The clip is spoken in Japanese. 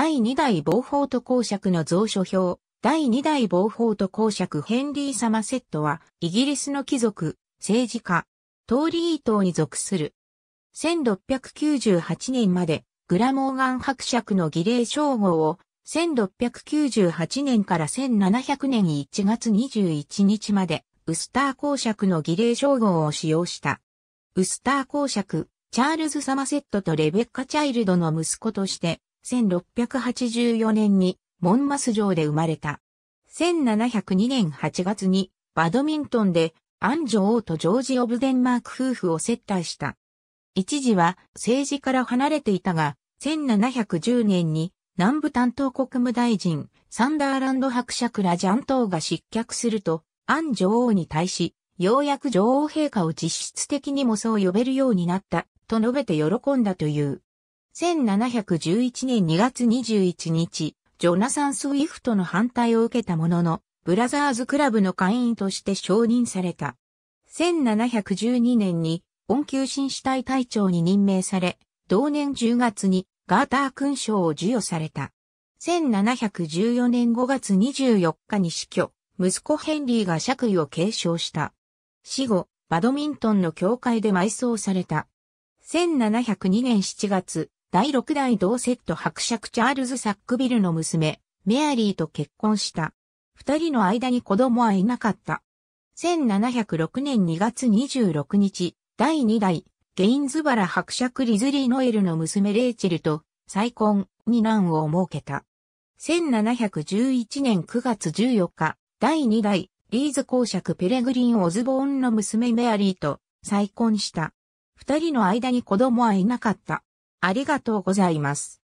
第2代ボーフォート公爵の蔵書表、第2代ボーフォート公爵ヘンリー・サマセットは、イギリスの貴族、政治家、トーリー党に属する。1698年まで、グラモーガン伯爵の儀礼称号を、1698年から1700年1月21日まで、ウスター公爵の儀礼称号を使用した。ウスター公爵、チャールズ・サマセットとレベッカ・チャイルドの息子として、1684年にモンマス城で生まれた。1702年8月にバドミントンでアン女王とジョージ・オブ・デンマーク夫婦を接待した。一時は政治から離れていたが、1710年に南部担当国務大臣サンダーランド伯爵ラジャン等が失脚すると、アン女王に対し、ようやく女王陛下を実質的にもそう呼べるようになった、と述べて喜んだという。1711年2月21日、ジョナサン・スウィフトの反対を受けたものの、ブラザーズクラブの会員として承認された。1712年に、温休新死体隊長に任命され、同年10月にガーター勲章を授与された。1714年5月24日に死去、息子ヘンリーが爵位を継承した。死後、バドミントンの教会で埋葬された。1702年7月、第6代同セット伯爵チャールズ・サックビルの娘、メアリーと結婚した。二人の間に子供はいなかった。1706年2月26日、第2代、ゲインズバラ伯爵リズリー・ノエルの娘レイチェルと再婚、に難を設けた。1711年9月14日、第2代、リーズ公爵ペレグリン・オズボーンの娘メアリーと再婚した。二人の間に子供はいなかった。ありがとうございます。